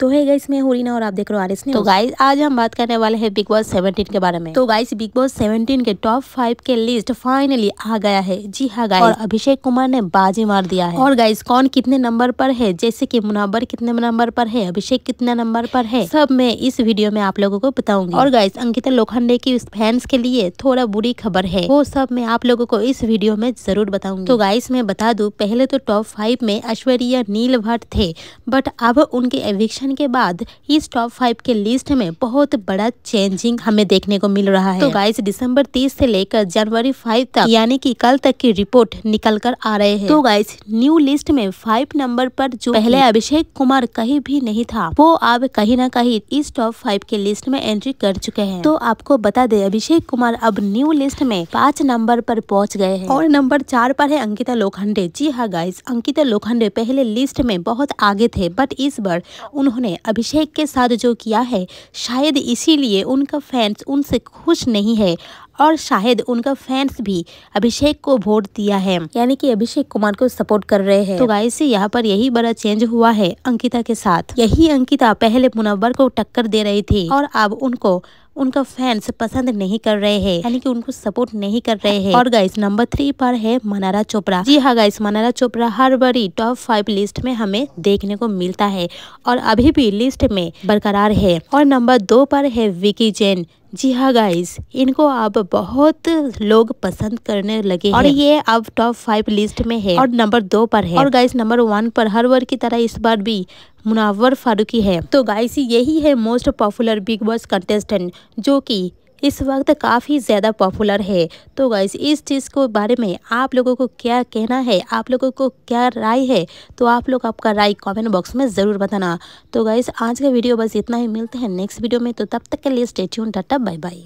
तो है गाइस मैं ना और आप देख रहे हो आरिस ने तो गाइस आज हम बात करने वाले हैं बिग बॉस सेवनटीन के बारे में तो गाइस बिग बॉस सेवनटीन के टॉप फाइव के लिस्ट फाइनली आ गया है जी हाँ गाइस और अभिषेक कुमार ने बाजी मार दिया है और गाइस कौन कितने नंबर पर है जैसे की मुनाबर कितने नंबर पर है अभिषेक कितने नंबर पर है सब मैं इस वीडियो में आप लोगों को बताऊंगी और गाइस अंकिता लोखंडे की फैंस के लिए थोड़ा बुरी खबर है वो सब मैं आप लोगों को इस वीडियो में जरूर बताऊंगी तो गाइस मैं बता दू पहले तो टॉप फाइव में ऐश्वर्या नील भट्ट थे बट अब उनके एविक्शन सेशन के बाद इस टॉप फाइव के लिस्ट में बहुत बड़ा चेंजिंग हमें देखने को मिल रहा है तो गाइस दिसंबर तीस से लेकर जनवरी फाइव तक यानी की कल तक की रिपोर्ट निकल कर आ रहे हैं तो गाइस न्यू लिस्ट में फाइव नंबर पर जो पहले अभिषेक कुमार कहीं भी नहीं था वो अब कहीं ना कहीं इस टॉप फाइव के लिस्ट में एंट्री कर चुके हैं तो आपको बता दे अभिषेक कुमार अब न्यू लिस्ट में पाँच नंबर पर पहुँच गए हैं और नंबर चार पर है अंकिता लोखंडे जी हाँ गाइस अंकिता लोखंडे पहले लिस्ट में बहुत आगे थे बट इस बार उन्होंने उन्होंने अभिषेक के साथ जो किया है शायद इसीलिए उनका फैंस उनसे खुश नहीं है और शायद उनका फैंस भी अभिषेक को वोट दिया है यानी कि अभिषेक कुमार को सपोर्ट कर रहे हैं तो गाइस यहाँ पर यही बड़ा चेंज हुआ है अंकिता के साथ यही अंकिता पहले मुनव्वर को टक्कर दे रही थी और अब उनको उनका फैंस पसंद नहीं कर रहे हैं यानी कि उनको सपोर्ट नहीं कर रहे हैं और गाइस नंबर थ्री पर है मनारा चोपड़ा जी हाँ गाइस मनारा चोपड़ा हर बारी टॉप फाइव लिस्ट में हमें देखने को मिलता है और अभी भी लिस्ट में बरकरार है और नंबर दो पर है विकी जैन जी हाँ गाइस इनको अब बहुत लोग पसंद करने लगे और ये अब टॉप फाइव लिस्ट में है और नंबर दो पर है और गाइस नंबर वन पर हर वर्ग की तरह इस बार भी मुनावर फारूकी है तो गाइस यही है most popular Bigg Boss contestant जो कि इस वक्त काफ़ी ज़्यादा पॉपुलर है तो गाइज इस चीज़ को बारे में आप लोगों को क्या कहना है आप लोगों को क्या राय है तो आप लोग आपका राय कमेंट बॉक्स में ज़रूर बताना तो गाइस आज का वीडियो बस इतना ही मिलते हैं नेक्स्ट वीडियो में तो तब तक के लिए स्टेट्यून टाटा बाय बाय